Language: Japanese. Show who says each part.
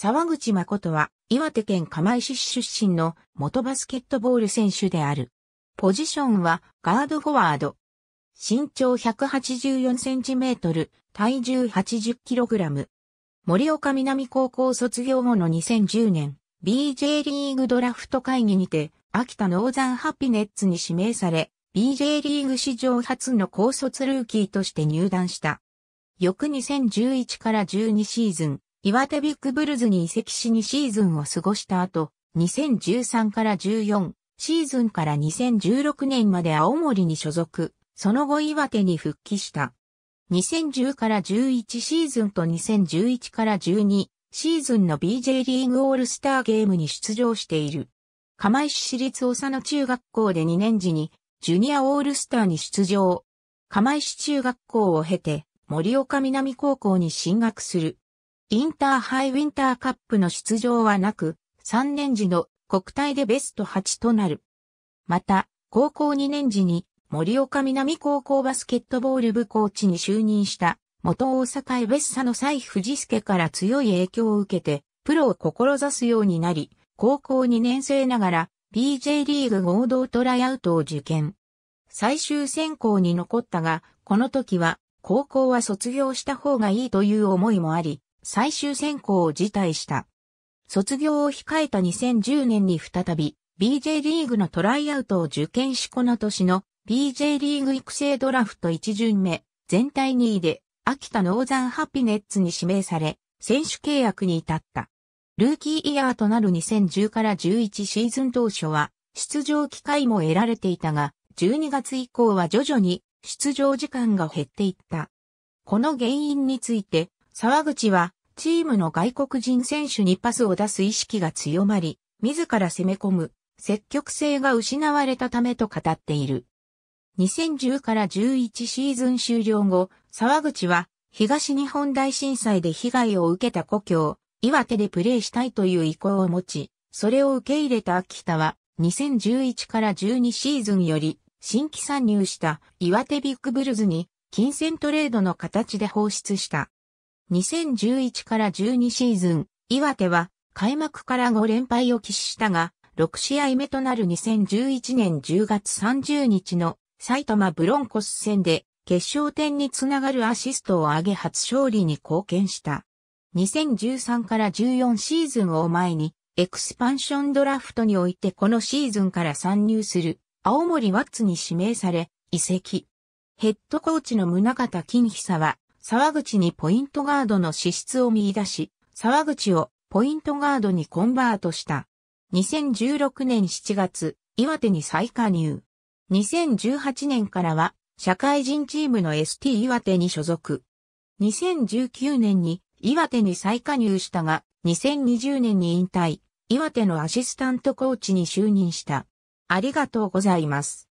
Speaker 1: 沢口誠は岩手県釜石市出身の元バスケットボール選手である。ポジションはガードフォワード。身長184センチメートル、体重80キログラム。森岡南高校卒業後の2010年、BJ リーグドラフト会議にて、秋田ノーザンハピネッツに指名され、BJ リーグ史上初の高卒ルーキーとして入団した。翌2011から12シーズン、岩手ビッグブルズに移籍し2シーズンを過ごした後、2013から14シーズンから2016年まで青森に所属、その後岩手に復帰した。2010から11シーズンと2011から12シーズンの BJ リーグオールスターゲームに出場している。釜石市立長野中学校で2年時にジュニアオールスターに出場。釜石中学校を経て森岡南高校に進学する。インターハイウィンターカップの出場はなく、3年時の国体でベスト8となる。また、高校2年時に森岡南高校バスケットボール部コーチに就任した元大阪エベッサの蔡藤助から強い影響を受けて、プロを志すようになり、高校2年生ながら b j リーグ合同トライアウトを受験。最終選考に残ったが、この時は高校は卒業した方がいいという思いもあり、最終選考を辞退した。卒業を控えた2010年に再び BJ リーグのトライアウトを受験しこの年の BJ リーグ育成ドラフト1巡目全体2位で秋田ノーザンハピネッツに指名され選手契約に至った。ルーキーイヤーとなる2010から11シーズン当初は出場機会も得られていたが12月以降は徐々に出場時間が減っていった。この原因について沢口は、チームの外国人選手にパスを出す意識が強まり、自ら攻め込む、積極性が失われたためと語っている。2010から11シーズン終了後、沢口は、東日本大震災で被害を受けた故郷、岩手でプレーしたいという意向を持ち、それを受け入れた秋田は、2011から12シーズンより、新規参入した岩手ビッグブルズに、金銭トレードの形で放出した。2011から12シーズン、岩手は開幕から5連敗を喫したが、6試合目となる2011年10月30日の埼玉ブロンコス戦で決勝点につながるアシストを上げ初勝利に貢献した。2013から14シーズンを前にエクスパンションドラフトにおいてこのシーズンから参入する青森ワッツに指名され移籍。ヘッドコーチの宗方金久は沢口にポイントガードの資質を見出し、沢口をポイントガードにコンバートした。2016年7月、岩手に再加入。2018年からは、社会人チームの ST 岩手に所属。2019年に岩手に再加入したが、2020年に引退、岩手のアシスタントコーチに就任した。ありがとうございます。